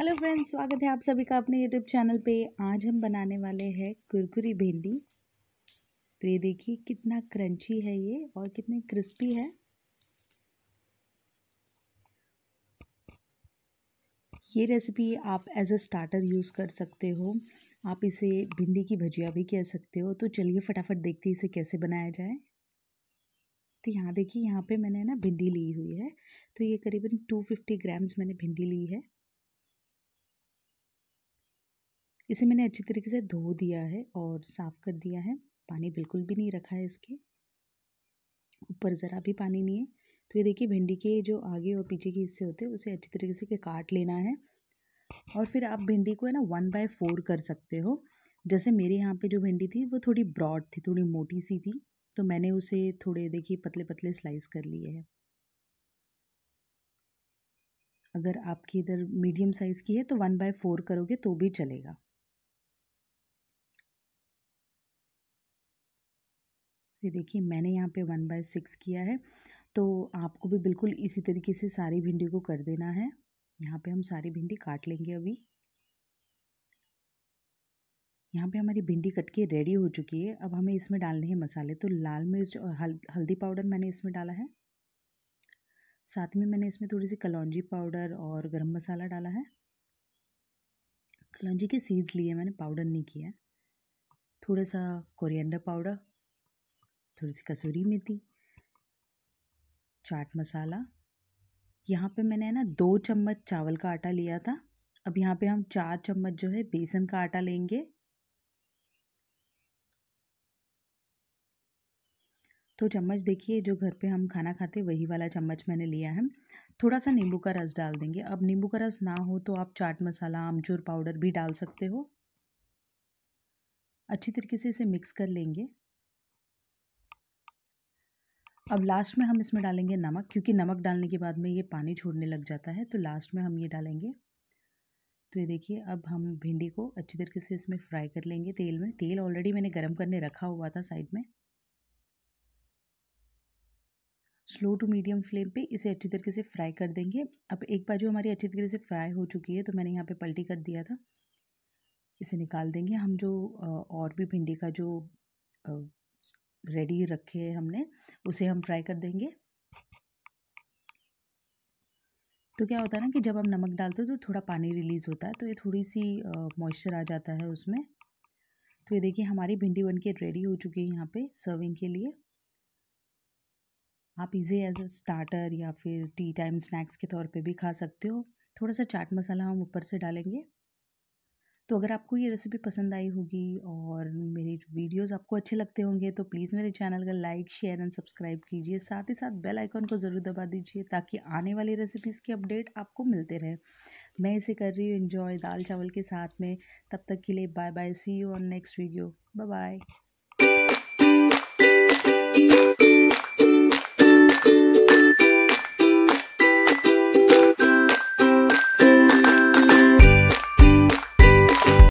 hello friends स्वागत है आप सभी का अपने यूट्यूब चैनल पे आज हम बनाने वाले हैं कुरकुरी भिंडी तो ये देखिए कितना क्रंची है ये और कितने क्रिस्पी है ये रेसिपी आप एज अ स्टार्टर यूज़ कर सकते हो आप इसे भिंडी की भजिया भी कह सकते हो तो चलिए फटाफट देखते हैं इसे कैसे बनाया जाए तो यहाँ देखिए यहाँ पे मैंने ना भिंडी ली हुई है तो ये करीबन टू फिफ्टी ग्राम्स मैंने भिंडी ली है इसे मैंने अच्छी तरीके से धो दिया है और साफ़ कर दिया है पानी बिल्कुल भी नहीं रखा है इसके ऊपर ज़रा भी पानी नहीं है तो ये देखिए भिंडी के जो आगे और पीछे के हिस्से होते हैं उसे अच्छी तरीके से काट लेना है और फिर आप भिंडी को है ना वन बाय फोर कर सकते हो जैसे मेरे यहाँ पे जो भिंडी थी वो थोड़ी ब्रॉड थी थोड़ी मोटी सी थी तो मैंने उसे थोड़े देखिए पतले पतले स्लाइस कर लिए है अगर आपकी इधर मीडियम साइज़ की है तो वन बाय फोर करोगे तो भी चलेगा ये देखिए मैंने यहाँ पे वन बाय सिक्स किया है तो आपको भी बिल्कुल इसी तरीके से सारी भिंडी को कर देना है यहाँ पे हम सारी भिंडी काट लेंगे अभी यहाँ पे हमारी भिंडी कट के रेडी हो चुकी है अब हमें इसमें डालने हैं मसाले तो लाल मिर्च और हल हल्दी पाउडर मैंने इसमें डाला है साथ में मैंने इसमें थोड़ी सी कलौजी पाउडर और गर्म मसाला डाला है कलौजी के सीड्स लिए मैंने पाउडर नहीं किया थोड़ा सा कोरिएंडर पाउडर थोड़ी सी कसूरी मेथी चाट मसाला यहाँ पे मैंने ना दो चम्मच चावल का आटा लिया था अब यहाँ पे हम चार चम्मच जो है बेसन का आटा लेंगे तो चम्मच देखिए जो घर पे हम खाना खाते वही वाला चम्मच मैंने लिया है थोड़ा सा नींबू का रस डाल देंगे अब नींबू का रस ना हो तो आप चाट मसाला आमचूर पाउडर भी डाल सकते हो अच्छी तरीके से इसे मिक्स कर लेंगे अब लास्ट में हम इसमें डालेंगे नमक क्योंकि नमक डालने के बाद में ये पानी छोड़ने लग जाता है तो लास्ट में हम ये डालेंगे तो ये देखिए अब हम भिंडी को अच्छी तरीके से इसमें फ्राई कर लेंगे तेल में तेल ऑलरेडी मैंने गर्म करने रखा हुआ था साइड में स्लो टू मीडियम फ्लेम पे इसे अच्छी तरीके से फ्राई कर देंगे अब एक बाजू हमारी अच्छी तरीके से फ्राई हो चुकी है तो मैंने यहाँ पे पलटी कर दिया था इसे निकाल देंगे हम जो और भी भिंडी का जो रेडी रखे हैं हमने उसे हम फ्राई कर देंगे तो क्या होता है ना कि जब हम नमक डालते हैं तो थोड़ा पानी रिलीज़ होता है तो ये थोड़ी सी मॉइस्चर आ जाता है उसमें तो ये देखिए हमारी भिंडी बन के रेडी हो चुकी है यहाँ पे सर्विंग के लिए आप इसे एज अ स्टार्टर या फिर टी टाइम स्नैक्स के तौर पे भी खा सकते हो थोड़ा सा चाट मसाला हम ऊपर से डालेंगे तो अगर आपको ये रेसिपी पसंद आई होगी और मेरे वीडियोस आपको अच्छे लगते होंगे तो प्लीज़ मेरे चैनल का लाइक शेयर एंड सब्सक्राइब कीजिए साथ ही साथ बेल आइकॉन को ज़रूर दबा दीजिए ताकि आने वाली रेसिपीज़ के अपडेट आपको मिलते रहे मैं इसे कर रही हूँ इन्जॉय दाल चावल के साथ में तब तक के लिए bye bye see you on next video bye bye